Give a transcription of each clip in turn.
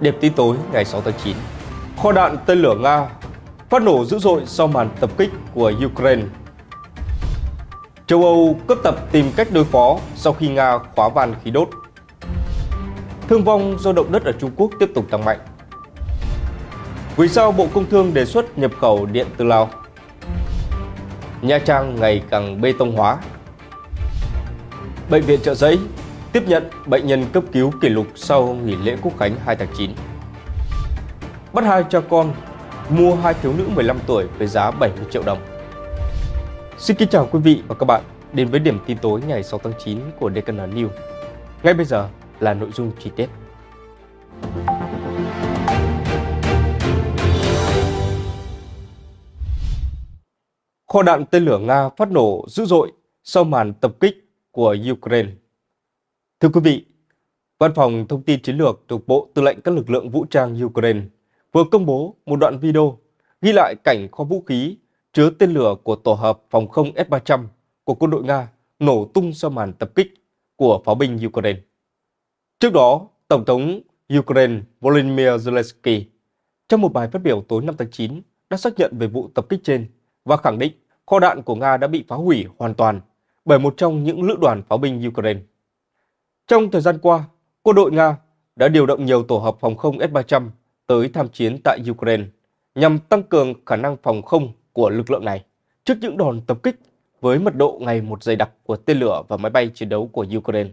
Đêm tí tối ngày 6 tháng 9, kho đạn tên lửa Nga phát nổ dữ dội sau màn tập kích của Ukraine. Châu Âu cấp tập tìm cách đối phó sau khi Nga khóa van khí đốt. Thương vong do động đất ở Trung Quốc tiếp tục tăng mạnh. Vì sao Bộ Công Thương đề xuất nhập khẩu điện từ Lào? Nha Trang ngày càng bê tông hóa. Bệnh viện trợ giấy tiếp nhận bệnh nhân cấp cứu kỷ lục sau nghỉ lễ Quốc Khánh 2 tháng 9. Bắt hai cha con mua hai thiếu nữ 15 tuổi với giá 70 triệu đồng. Xin kính chào quý vị và các bạn đến với điểm tin tối ngày 6 tháng 9 của DKN News. Ngay bây giờ là nội dung chi tiết. Kho đạn tên lửa Nga phát nổ dữ dội sau màn tập kích của Ukraine Thưa quý vị, Văn phòng Thông tin Chiến lược thuộc Bộ Tư lệnh các lực lượng vũ trang Ukraine vừa công bố một đoạn video ghi lại cảnh kho vũ khí chứa tên lửa của tổ hợp phòng không S-300 của quân đội Nga nổ tung sau màn tập kích của pháo binh Ukraine. Trước đó, Tổng thống Ukraine Volodymyr Zelensky trong một bài phát biểu tối 5 tháng 9 đã xác nhận về vụ tập kích trên và khẳng định kho đạn của Nga đã bị phá hủy hoàn toàn bởi một trong những lữ đoàn pháo binh Ukraine. Trong thời gian qua, quân đội Nga đã điều động nhiều tổ hợp phòng không S-300 tới tham chiến tại Ukraine nhằm tăng cường khả năng phòng không của lực lượng này trước những đòn tập kích với mật độ ngày một dày đặc của tên lửa và máy bay chiến đấu của Ukraine.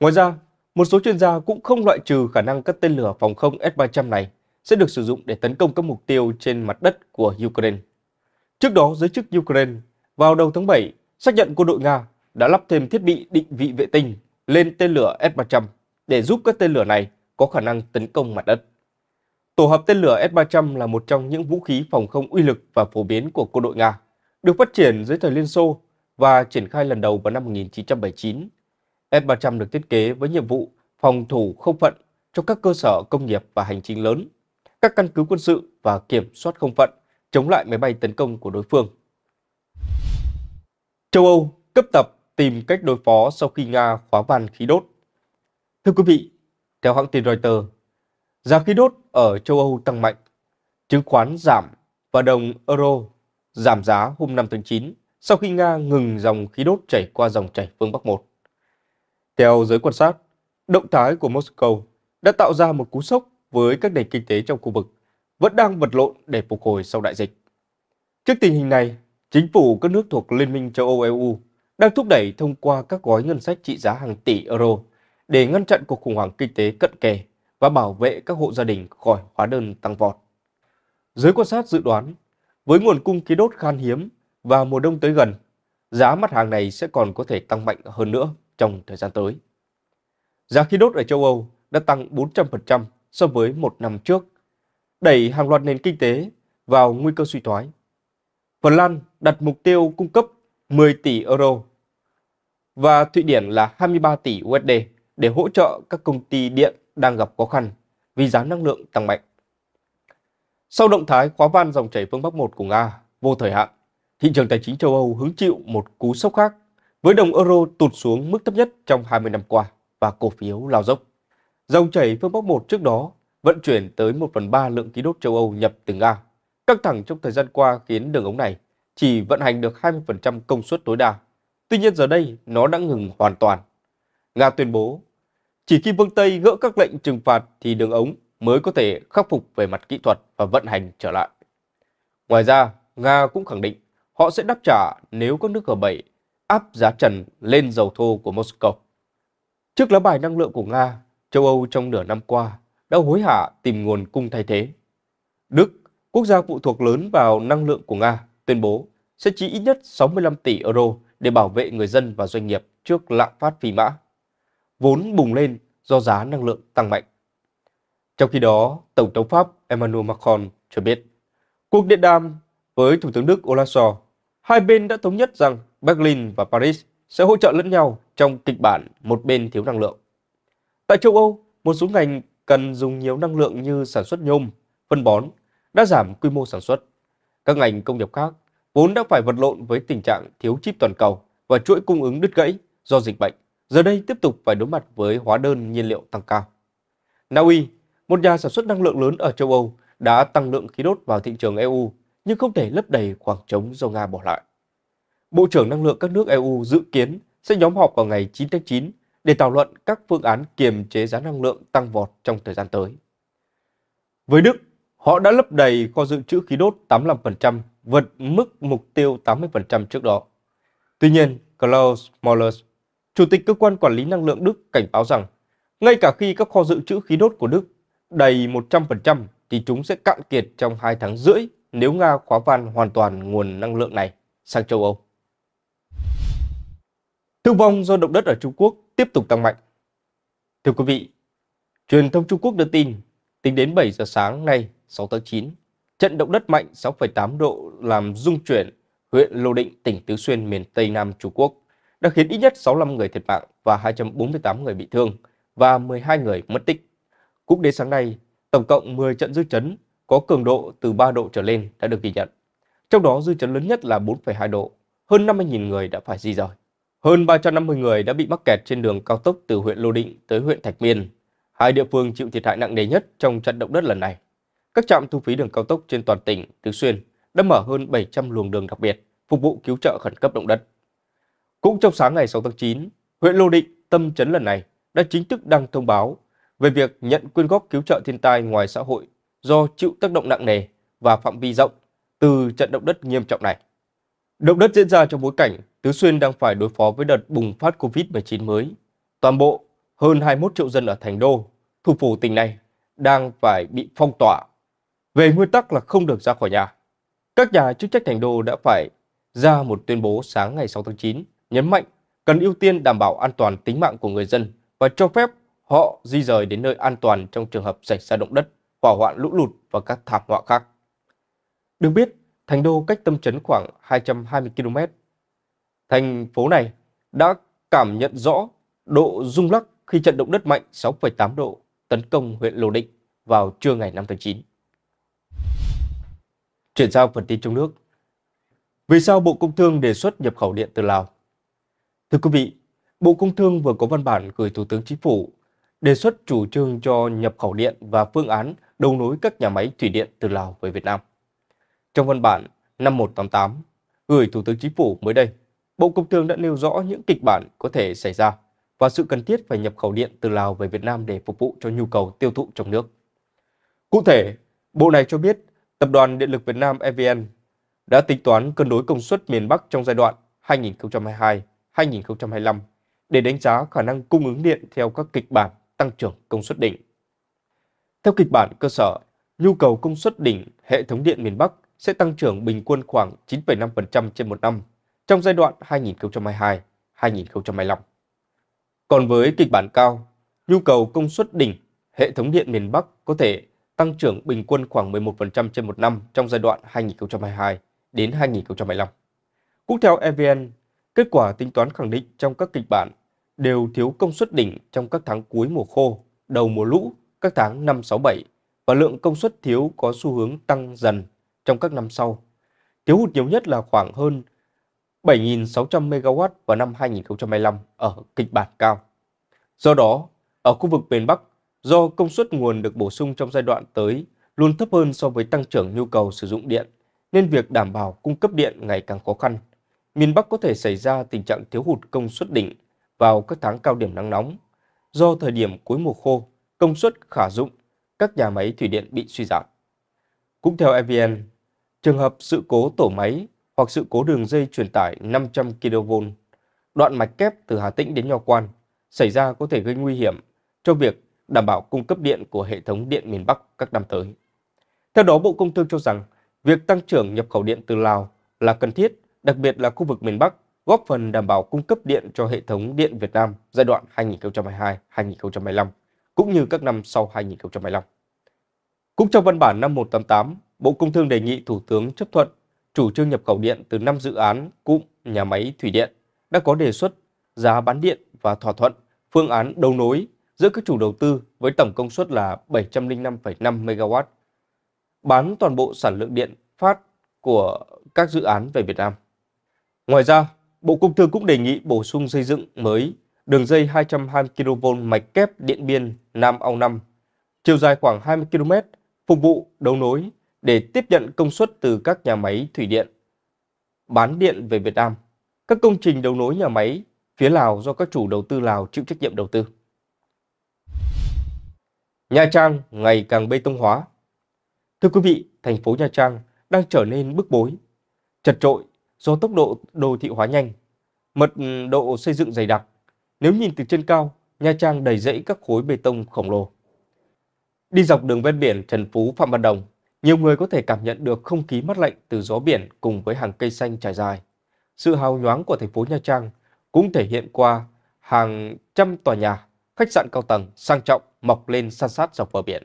Ngoài ra, một số chuyên gia cũng không loại trừ khả năng các tên lửa phòng không S-300 này sẽ được sử dụng để tấn công các mục tiêu trên mặt đất của Ukraine. Trước đó, giới chức Ukraine vào đầu tháng 7 xác nhận quân đội Nga đã lắp thêm thiết bị định vị vệ tinh lên tên lửa S-300 để giúp các tên lửa này có khả năng tấn công mặt đất. Tổ hợp tên lửa S-300 là một trong những vũ khí phòng không uy lực và phổ biến của quân đội Nga, được phát triển dưới thời Liên Xô và triển khai lần đầu vào năm 1979. S-300 được thiết kế với nhiệm vụ phòng thủ không phận cho các cơ sở công nghiệp và hành chính lớn, các căn cứ quân sự và kiểm soát không phận chống lại máy bay tấn công của đối phương. Châu Âu cấp tập tìm cách đối phó sau khi Nga khóa van khí đốt. Thưa quý vị, theo hãng tin Reuters, giá khí đốt ở châu Âu tăng mạnh, chứng khoán giảm và đồng euro giảm giá hôm 5 tháng 9 sau khi Nga ngừng dòng khí đốt chảy qua dòng chảy phương Bắc 1. Theo giới quan sát, động thái của Moscow đã tạo ra một cú sốc với các nền kinh tế trong khu vực vẫn đang vật lộn để phục hồi sau đại dịch. Trước tình hình này, chính phủ các nước thuộc Liên minh châu Âu EU đang thúc đẩy thông qua các gói ngân sách trị giá hàng tỷ euro để ngăn chặn cuộc khủng hoảng kinh tế cận kề và bảo vệ các hộ gia đình khỏi hóa đơn tăng vọt. Giới quan sát dự đoán, với nguồn cung khí đốt khan hiếm và mùa đông tới gần, giá mặt hàng này sẽ còn có thể tăng mạnh hơn nữa trong thời gian tới. Giá khí đốt ở châu Âu đã tăng 400% so với một năm trước, đẩy hàng loạt nền kinh tế vào nguy cơ suy thoái. Phần Lan đặt mục tiêu cung cấp 10 tỷ euro và Thụy Điển là 23 tỷ USD để hỗ trợ các công ty điện đang gặp khó khăn vì giá năng lượng tăng mạnh. Sau động thái khóa van dòng chảy phương Bắc 1 của Nga vô thời hạn, thị trường tài chính châu Âu hứng chịu một cú sốc khác với đồng euro tụt xuống mức thấp nhất trong 20 năm qua và cổ phiếu lao dốc. Dòng chảy phương Bắc 1 trước đó vận chuyển tới 1 phần 3 lượng khí đốt châu Âu nhập từ Nga. Căng thẳng trong thời gian qua khiến đường ống này chỉ vận hành được 20% công suất tối đa. Tuy nhiên giờ đây nó đã ngừng hoàn toàn. Nga tuyên bố, chỉ khi phương Tây gỡ các lệnh trừng phạt thì đường ống mới có thể khắc phục về mặt kỹ thuật và vận hành trở lại. Ngoài ra, Nga cũng khẳng định họ sẽ đáp trả nếu các nước G7 áp giá trần lên dầu thô của Moscow. Trước lá bài năng lượng của Nga, châu Âu trong nửa năm qua đã hối hả tìm nguồn cung thay thế. Đức, quốc gia phụ thuộc lớn vào năng lượng của Nga, tuyên bố sẽ chi ít nhất 65 tỷ euro để bảo vệ người dân và doanh nghiệp trước lạm phát phi mã, vốn bùng lên do giá năng lượng tăng mạnh. Trong khi đó, Tổng thống Pháp Emmanuel Macron cho biết, cuộc điện đàm với Thủ tướng Đức Olaf Scholz, hai bên đã thống nhất rằng Berlin và Paris sẽ hỗ trợ lẫn nhau trong kịch bản một bên thiếu năng lượng. Tại châu Âu, một số ngành cần dùng nhiều năng lượng như sản xuất nhôm, phân bón đã giảm quy mô sản xuất các ngành công nghiệp khác vốn đã phải vật lộn với tình trạng thiếu chip toàn cầu và chuỗi cung ứng đứt gãy do dịch bệnh, giờ đây tiếp tục phải đối mặt với hóa đơn nhiên liệu tăng cao. Na Uy, một nhà sản xuất năng lượng lớn ở châu Âu, đã tăng lượng khí đốt vào thị trường EU nhưng không thể lấp đầy khoảng trống do Nga bỏ lại. Bộ trưởng năng lượng các nước EU dự kiến sẽ nhóm họp vào ngày 9 tháng 9 để thảo luận các phương án kiềm chế giá năng lượng tăng vọt trong thời gian tới. Với Đức, Họ đã lấp đầy kho dự trữ khí đốt 85%, vượt mức mục tiêu 80% trước đó. Tuy nhiên, Klaus Moller, chủ tịch cơ quan quản lý năng lượng Đức cảnh báo rằng, ngay cả khi các kho dự trữ khí đốt của Đức đầy 100% thì chúng sẽ cạn kiệt trong 2 tháng rưỡi nếu Nga khóa van hoàn toàn nguồn năng lượng này sang châu Âu. Thương vong do động đất ở Trung Quốc tiếp tục tăng mạnh. Thưa quý vị, truyền thông Trung Quốc đưa tin Tính đến 7 giờ sáng nay 6 tháng 9, trận động đất mạnh 6,8 độ làm rung chuyển huyện Lô Định, tỉnh Tứ Xuyên, miền Tây Nam Trung Quốc đã khiến ít nhất 65 người thiệt mạng và 248 người bị thương và 12 người mất tích. Cũng đến sáng nay, tổng cộng 10 trận dư chấn có cường độ từ 3 độ trở lên đã được ghi nhận. Trong đó dư chấn lớn nhất là 4,2 độ, hơn 50.000 người đã phải di rời. Hơn 350 người đã bị mắc kẹt trên đường cao tốc từ huyện Lô Định tới huyện Thạch Miên Hai địa phương chịu thiệt hại nặng nề nhất trong trận động đất lần này. Các trạm thu phí đường cao tốc trên toàn tỉnh Tứ Xuyên đã mở hơn 700 luồng đường đặc biệt phục vụ cứu trợ khẩn cấp động đất. Cũng trong sáng ngày 6 tháng 9, huyện Lô Định, tâm trấn lần này đã chính thức đăng thông báo về việc nhận quyên góp cứu trợ thiên tai ngoài xã hội do chịu tác động nặng nề và phạm vi rộng từ trận động đất nghiêm trọng này. Động đất diễn ra trong bối cảnh Tứ Xuyên đang phải đối phó với đợt bùng phát Covid-19 mới. Toàn bộ hơn 21 triệu dân ở thành đô, thủ phủ tỉnh này đang phải bị phong tỏa. Về nguyên tắc là không được ra khỏi nhà. Các nhà chức trách thành đô đã phải ra một tuyên bố sáng ngày 6 tháng 9 nhấn mạnh cần ưu tiên đảm bảo an toàn tính mạng của người dân và cho phép họ di rời đến nơi an toàn trong trường hợp xảy ra động đất, hỏa hoạn lũ lụt và các thảm họa khác. Được biết, thành đô cách tâm trấn khoảng 220 km. Thành phố này đã cảm nhận rõ độ rung lắc khi trận động đất mạnh 6,8 độ tấn công huyện Lô Định vào trưa ngày 5 tháng 9. Chuyển sang phần tin trong nước. Vì sao Bộ Công Thương đề xuất nhập khẩu điện từ Lào? Thưa quý vị, Bộ Công Thương vừa có văn bản gửi Thủ tướng Chính phủ đề xuất chủ trương cho nhập khẩu điện và phương án đấu nối các nhà máy thủy điện từ Lào với Việt Nam. Trong văn bản 5188 gửi Thủ tướng Chính phủ mới đây, Bộ Công Thương đã nêu rõ những kịch bản có thể xảy ra và sự cần thiết phải nhập khẩu điện từ Lào về Việt Nam để phục vụ cho nhu cầu tiêu thụ trong nước. Cụ thể, Bộ này cho biết Tập đoàn Điện lực Việt Nam EVN đã tính toán cân đối công suất miền Bắc trong giai đoạn 2022-2025 để đánh giá khả năng cung ứng điện theo các kịch bản tăng trưởng công suất đỉnh. Theo kịch bản cơ sở, nhu cầu công suất đỉnh hệ thống điện miền Bắc sẽ tăng trưởng bình quân khoảng 9,5% trên một năm trong giai đoạn 2022-2025. Còn với kịch bản cao, nhu cầu công suất đỉnh, hệ thống điện miền Bắc có thể tăng trưởng bình quân khoảng 11% trên một năm trong giai đoạn 2022 đến 2025. Cũng theo EVN, kết quả tính toán khẳng định trong các kịch bản đều thiếu công suất đỉnh trong các tháng cuối mùa khô, đầu mùa lũ, các tháng 5, 6, 7 và lượng công suất thiếu có xu hướng tăng dần trong các năm sau. Thiếu hụt nhiều nhất là khoảng hơn 7.600 MW vào năm 2025 ở kịch bản cao. Do đó, ở khu vực miền Bắc, do công suất nguồn được bổ sung trong giai đoạn tới luôn thấp hơn so với tăng trưởng nhu cầu sử dụng điện, nên việc đảm bảo cung cấp điện ngày càng khó khăn. Miền Bắc có thể xảy ra tình trạng thiếu hụt công suất đỉnh vào các tháng cao điểm nắng nóng. Do thời điểm cuối mùa khô, công suất khả dụng, các nhà máy thủy điện bị suy giảm. Cũng theo EVN, trường hợp sự cố tổ máy hoặc sự cố đường dây truyền tải 500 kV, đoạn mạch kép từ Hà Tĩnh đến Nho Quan xảy ra có thể gây nguy hiểm cho việc đảm bảo cung cấp điện của hệ thống điện miền Bắc các năm tới. Theo đó, Bộ Công Thương cho rằng việc tăng trưởng nhập khẩu điện từ Lào là cần thiết, đặc biệt là khu vực miền Bắc, góp phần đảm bảo cung cấp điện cho hệ thống điện Việt Nam giai đoạn 2022-2025, cũng như các năm sau 2025. Cũng trong văn bản năm 188, Bộ Công Thương đề nghị Thủ tướng chấp thuận chủ trương nhập khẩu điện từ 5 dự án cụm nhà máy thủy điện đã có đề xuất giá bán điện và thỏa thuận phương án đấu nối giữa các chủ đầu tư với tổng công suất là 705,5 MW, bán toàn bộ sản lượng điện phát của các dự án về Việt Nam. Ngoài ra, Bộ Công Thương cũng đề nghị bổ sung xây dựng mới đường dây 220 kV mạch kép Điện Biên Nam Ao 5, chiều dài khoảng 20 km, phục vụ đấu nối để tiếp nhận công suất từ các nhà máy thủy điện. Bán điện về Việt Nam, các công trình đấu nối nhà máy phía Lào do các chủ đầu tư Lào chịu trách nhiệm đầu tư. Nha Trang ngày càng bê tông hóa. Thưa quý vị, thành phố Nha Trang đang trở nên bức bối, chật trội do tốc độ đô thị hóa nhanh, mật độ xây dựng dày đặc. Nếu nhìn từ trên cao, Nha Trang đầy rẫy các khối bê tông khổng lồ. Đi dọc đường ven biển Trần Phú Phạm Văn Đồng, nhiều người có thể cảm nhận được không khí mát lạnh từ gió biển cùng với hàng cây xanh trải dài. Sự hào nhoáng của thành phố Nha Trang cũng thể hiện qua hàng trăm tòa nhà, khách sạn cao tầng sang trọng mọc lên san sát dọc bờ biển.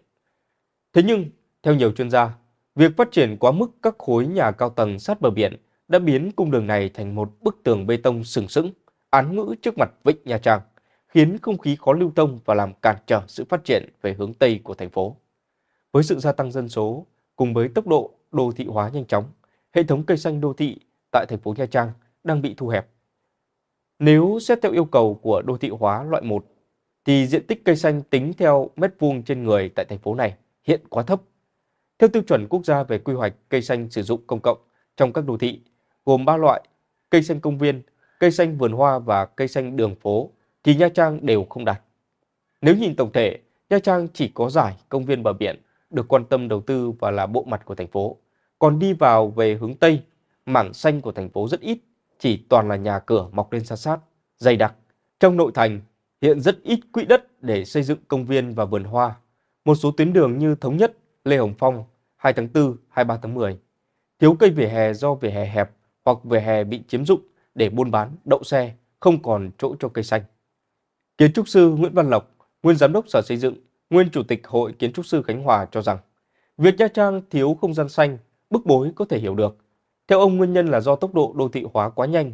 Thế nhưng, theo nhiều chuyên gia, việc phát triển quá mức các khối nhà cao tầng sát bờ biển đã biến cung đường này thành một bức tường bê tông sừng sững, án ngữ trước mặt vịnh Nha Trang, khiến không khí khó lưu thông và làm cản trở sự phát triển về hướng Tây của thành phố. Với sự gia tăng dân số, Cùng với tốc độ đô thị hóa nhanh chóng, hệ thống cây xanh đô thị tại thành phố Nha Trang đang bị thu hẹp. Nếu xét theo yêu cầu của đô thị hóa loại 1, thì diện tích cây xanh tính theo mét vuông trên người tại thành phố này hiện quá thấp. Theo tiêu chuẩn quốc gia về quy hoạch cây xanh sử dụng công cộng trong các đô thị, gồm 3 loại, cây xanh công viên, cây xanh vườn hoa và cây xanh đường phố, thì Nha Trang đều không đạt. Nếu nhìn tổng thể, Nha Trang chỉ có giải công viên bờ biển được quan tâm đầu tư và là bộ mặt của thành phố. Còn đi vào về hướng Tây, mảng xanh của thành phố rất ít, chỉ toàn là nhà cửa mọc lên san sát, dày đặc. Trong nội thành, hiện rất ít quỹ đất để xây dựng công viên và vườn hoa. Một số tuyến đường như Thống Nhất, Lê Hồng Phong, 2 tháng 4, 23 tháng 10. Thiếu cây vỉa hè do vỉa hè hẹp hoặc vỉa hè bị chiếm dụng để buôn bán, đậu xe, không còn chỗ cho cây xanh. Kiến trúc sư Nguyễn Văn Lộc, nguyên giám đốc Sở Xây dựng nguyên Chủ tịch Hội Kiến trúc sư Khánh Hòa cho rằng, việc Nha Trang thiếu không gian xanh, bức bối có thể hiểu được. Theo ông, nguyên nhân là do tốc độ đô thị hóa quá nhanh.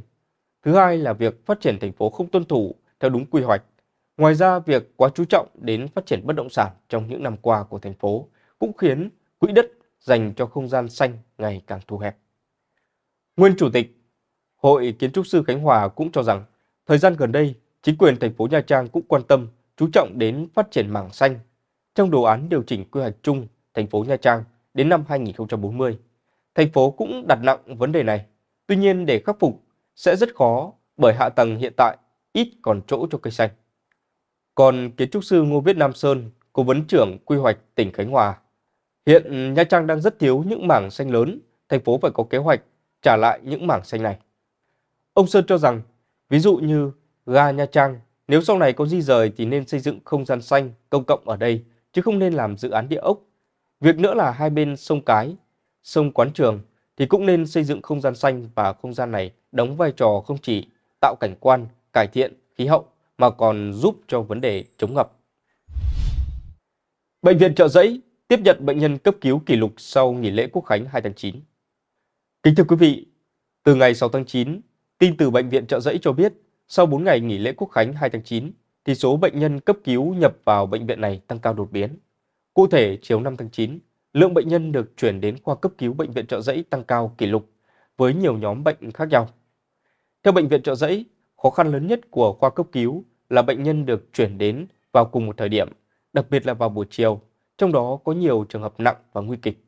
Thứ hai là việc phát triển thành phố không tuân thủ theo đúng quy hoạch. Ngoài ra, việc quá chú trọng đến phát triển bất động sản trong những năm qua của thành phố cũng khiến quỹ đất dành cho không gian xanh ngày càng thu hẹp. Nguyên Chủ tịch Hội Kiến trúc sư Khánh Hòa cũng cho rằng, thời gian gần đây, chính quyền thành phố Nha Trang cũng quan tâm chú trọng đến phát triển mảng xanh trong đồ án điều chỉnh quy hoạch chung thành phố Nha Trang đến năm 2040. Thành phố cũng đặt nặng vấn đề này. Tuy nhiên để khắc phục sẽ rất khó bởi hạ tầng hiện tại ít còn chỗ cho cây xanh. Còn kiến trúc sư Ngô Viết Nam Sơn, cố vấn trưởng quy hoạch tỉnh Khánh Hòa, hiện Nha Trang đang rất thiếu những mảng xanh lớn, thành phố phải có kế hoạch trả lại những mảng xanh này. Ông Sơn cho rằng, ví dụ như ga Nha Trang nếu sau này có di rời thì nên xây dựng không gian xanh, công cộng ở đây, chứ không nên làm dự án địa ốc. Việc nữa là hai bên sông Cái, sông Quán Trường thì cũng nên xây dựng không gian xanh và không gian này đóng vai trò không chỉ tạo cảnh quan, cải thiện khí hậu mà còn giúp cho vấn đề chống ngập. Bệnh viện Trợ Giấy tiếp nhận bệnh nhân cấp cứu kỷ lục sau nghỉ lễ Quốc khánh 2 tháng 9. Kính thưa quý vị, từ ngày 6 tháng 9, tin từ bệnh viện Trợ Giấy cho biết sau 4 ngày nghỉ lễ Quốc Khánh 2 tháng 9, thì số bệnh nhân cấp cứu nhập vào bệnh viện này tăng cao đột biến. Cụ thể, chiều 5 tháng 9, lượng bệnh nhân được chuyển đến khoa cấp cứu bệnh viện Trợ giấy tăng cao kỷ lục với nhiều nhóm bệnh khác nhau. Theo bệnh viện Trợ giấy, khó khăn lớn nhất của khoa cấp cứu là bệnh nhân được chuyển đến vào cùng một thời điểm, đặc biệt là vào buổi chiều, trong đó có nhiều trường hợp nặng và nguy kịch.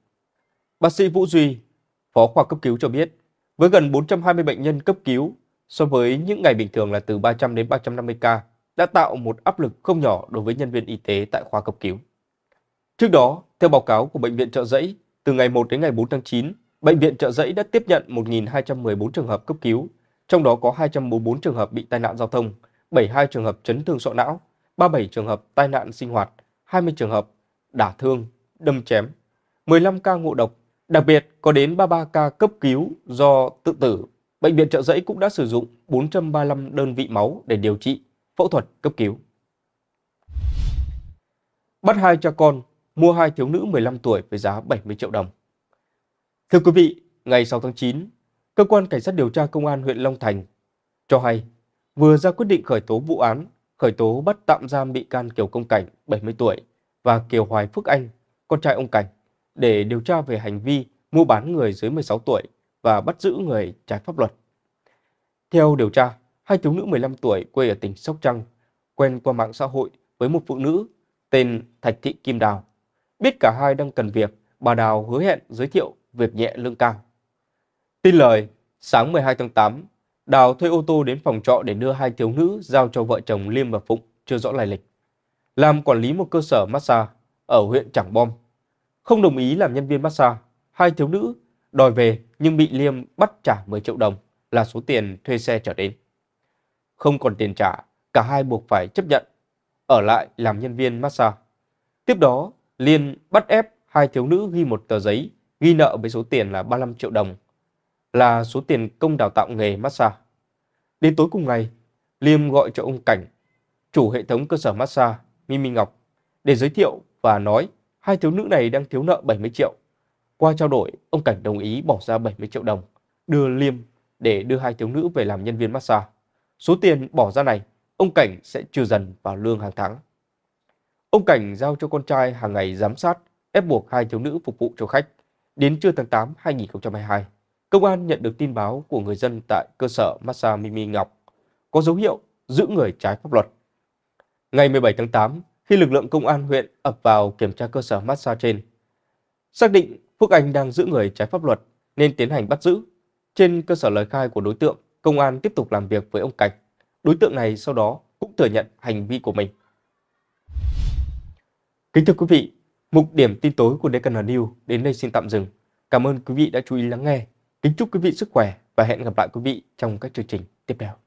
Bác sĩ Vũ Duy, phó khoa cấp cứu cho biết, với gần 420 bệnh nhân cấp cứu so với những ngày bình thường là từ 300 đến 350 ca, đã tạo một áp lực không nhỏ đối với nhân viên y tế tại khoa cấp cứu. Trước đó, theo báo cáo của Bệnh viện Trợ Giấy, từ ngày 1 đến ngày 4 tháng 9, Bệnh viện Trợ Giấy đã tiếp nhận 1.214 trường hợp cấp cứu, trong đó có 244 trường hợp bị tai nạn giao thông, 72 trường hợp chấn thương sọ não, 37 trường hợp tai nạn sinh hoạt, 20 trường hợp đả thương, đâm chém, 15 ca ngộ độc, đặc biệt có đến 33 ca cấp cứu do tự tử Bệnh viện Trợ Giấy cũng đã sử dụng 435 đơn vị máu để điều trị, phẫu thuật, cấp cứu. Bắt hai cha con, mua hai thiếu nữ 15 tuổi với giá 70 triệu đồng. Thưa quý vị, ngày 6 tháng 9, Cơ quan Cảnh sát điều tra Công an huyện Long Thành cho hay vừa ra quyết định khởi tố vụ án, khởi tố bắt tạm giam bị can Kiều Công Cảnh, 70 tuổi, và Kiều Hoài Phước Anh, con trai ông Cảnh, để điều tra về hành vi mua bán người dưới 16 tuổi và bắt giữ người trái pháp luật. Theo điều tra, hai thiếu nữ 15 tuổi quê ở tỉnh Sóc Trăng quen qua mạng xã hội với một phụ nữ tên Thạch Thị Kim Đào. Biết cả hai đang cần việc, bà Đào hứa hẹn giới thiệu việc nhẹ lương cao. Tin lời, sáng 12 tháng 8, Đào thuê ô tô đến phòng trọ để đưa hai thiếu nữ giao cho vợ chồng Liêm và Phụng chưa rõ lai lịch. Làm quản lý một cơ sở massage ở huyện Trảng Bom. Không đồng ý làm nhân viên massage, hai thiếu nữ đòi về nhưng bị Liêm bắt trả 10 triệu đồng là số tiền thuê xe trở đến. Không còn tiền trả, cả hai buộc phải chấp nhận, ở lại làm nhân viên massage. Tiếp đó, Liên bắt ép hai thiếu nữ ghi một tờ giấy ghi nợ với số tiền là 35 triệu đồng, là số tiền công đào tạo nghề massage. Đến tối cùng ngày, Liêm gọi cho ông Cảnh, chủ hệ thống cơ sở massage Mimi Ngọc, để giới thiệu và nói hai thiếu nữ này đang thiếu nợ 70 triệu qua trao đổi, ông Cảnh đồng ý bỏ ra 70 triệu đồng, đưa Liêm để đưa hai thiếu nữ về làm nhân viên massage. Số tiền bỏ ra này, ông Cảnh sẽ trừ dần vào lương hàng tháng. Ông Cảnh giao cho con trai hàng ngày giám sát, ép buộc hai thiếu nữ phục vụ cho khách. Đến trưa tháng 8 2022, công an nhận được tin báo của người dân tại cơ sở massage Mimi Ngọc có dấu hiệu giữ người trái pháp luật. Ngày 17 tháng 8, khi lực lượng công an huyện ập vào kiểm tra cơ sở massage trên, xác định Phúc Anh đang giữ người trái pháp luật nên tiến hành bắt giữ. Trên cơ sở lời khai của đối tượng, công an tiếp tục làm việc với ông Cảnh. Đối tượng này sau đó cũng thừa nhận hành vi của mình. Kính thưa quý vị, mục điểm tin tối của DKN News đến đây xin tạm dừng. Cảm ơn quý vị đã chú ý lắng nghe. Kính chúc quý vị sức khỏe và hẹn gặp lại quý vị trong các chương trình tiếp theo.